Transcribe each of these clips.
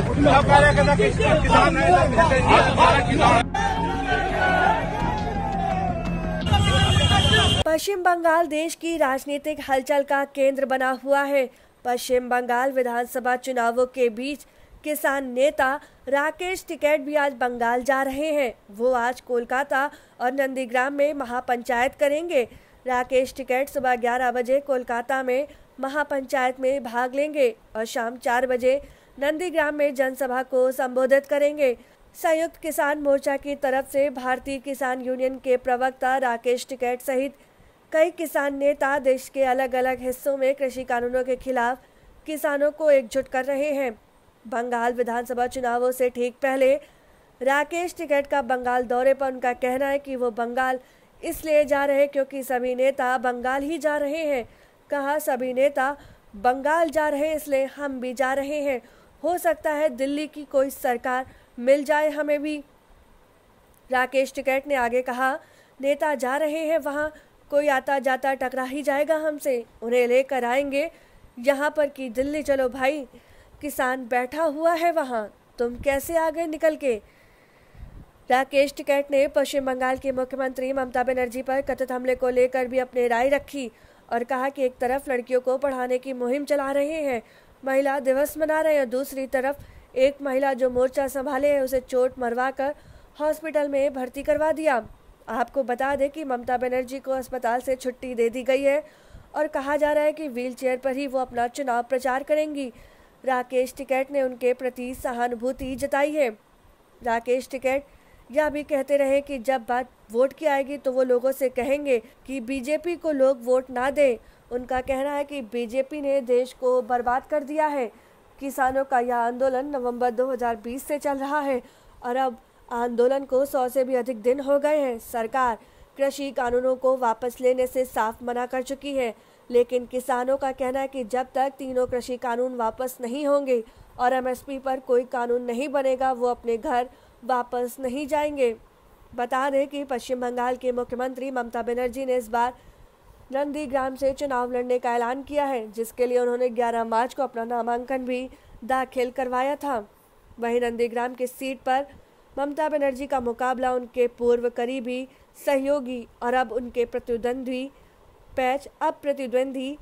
पश्चिम बंगाल देश की राजनीतिक हलचल का केंद्र बना हुआ है पश्चिम बंगाल विधानसभा चुनावों के बीच किसान नेता राकेश टिकैत भी आज बंगाल जा रहे हैं वो आज कोलकाता और नंदीग्राम में महापंचायत करेंगे राकेश टिकैत सुबह 11 बजे कोलकाता में महापंचायत में भाग लेंगे और शाम चार बजे नंदीग्राम में जनसभा को संबोधित करेंगे संयुक्त किसान मोर्चा की तरफ से भारतीय किसान यूनियन के प्रवक्ता राकेश टिकैत सहित कई किसान नेता देश के अलग अलग हिस्सों में कृषि कानूनों के खिलाफ किसानों को एकजुट कर रहे हैं बंगाल विधानसभा चुनावों से ठीक पहले राकेश टिकैत का बंगाल दौरे पर उनका कहना है कि वो बंगाल इसलिए जा रहे क्योंकि सभी नेता बंगाल ही जा रहे हैं कहा सभी नेता बंगाल जा रहे इसलिए हम भी जा रहे हैं हो सकता है दिल्ली की कोई सरकार मिल जाए हमें भी राकेश टिकैत ने आगे कहा नेता जा रहे हैं वहाँ कोई आता जाता टकरा ही जाएगा हमसे उन्हें लेकर आएंगे यहाँ पर कि दिल्ली चलो भाई किसान बैठा हुआ है वहाँ तुम कैसे आ गए निकल के राकेश टिकैत ने पश्चिम बंगाल के मुख्यमंत्री ममता बनर्जी पर कथित हमले को लेकर भी अपनी राय रखी और कहा कि एक तरफ लड़कियों को पढ़ाने की मुहिम चला रहे हैं महिला दिवस मना रहे हैं दूसरी तरफ एक महिला जो मोर्चा संभाले है उसे चोट मरवा कर हॉस्पिटल में भर्ती करवा दिया आपको बता दें कि ममता बनर्जी को अस्पताल से छुट्टी दे दी गई है और कहा जा रहा है कि व्हीलचेयर पर ही वो अपना चुनाव प्रचार करेंगी राकेश टिकैत ने उनके प्रति सहानुभूति जताई है राकेश टिकैत या भी कहते रहे कि जब बात वोट की आएगी तो वो लोगों से कहेंगे कि बीजेपी को लोग वोट ना दें उनका कहना है कि बीजेपी ने देश को बर्बाद कर दिया है किसानों का यह आंदोलन नवंबर 2020 से चल रहा है और अब आंदोलन को सौ से भी अधिक दिन हो गए हैं सरकार कृषि कानूनों को वापस लेने से साफ मना कर चुकी है लेकिन किसानों का कहना है कि जब तक तीनों कृषि कानून वापस नहीं होंगे और एमएसपी पर कोई कानून नहीं बनेगा वो अपने घर वापस नहीं जाएंगे बता दें कि पश्चिम बंगाल के मुख्यमंत्री ममता बनर्जी ने इस बार नंदीग्राम से चुनाव लड़ने का ऐलान किया है जिसके लिए उन्होंने 11 मार्च को अपना नामांकन भी दाखिल करवाया था वहीं नंदीग्राम की सीट पर ममता बनर्जी का मुकाबला उनके पूर्व करीबी सहयोगी और अब उनके प्रतिद्वंद्वी पैच अब प्रतिद्वंद्वी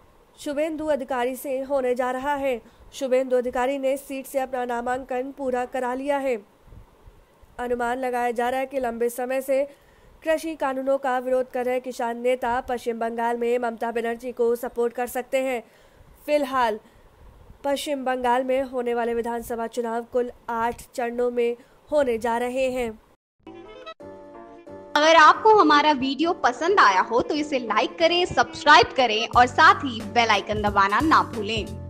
शुभेंदु अधिकारी से होने जा रहा है शुभेंदु अधिकारी ने सीट से अपना नामांकन पूरा करा लिया है अनुमान लगाया जा रहा है कि लंबे समय से कृषि कानूनों का विरोध कर रहे किसान नेता पश्चिम बंगाल में ममता बनर्जी को सपोर्ट कर सकते हैं फिलहाल पश्चिम बंगाल में होने वाले विधानसभा चुनाव कुल आठ चरणों में होने जा रहे हैं अगर आपको हमारा वीडियो पसंद आया हो तो इसे लाइक करें सब्सक्राइब करें और साथ ही बेल आइकन दबाना ना भूलें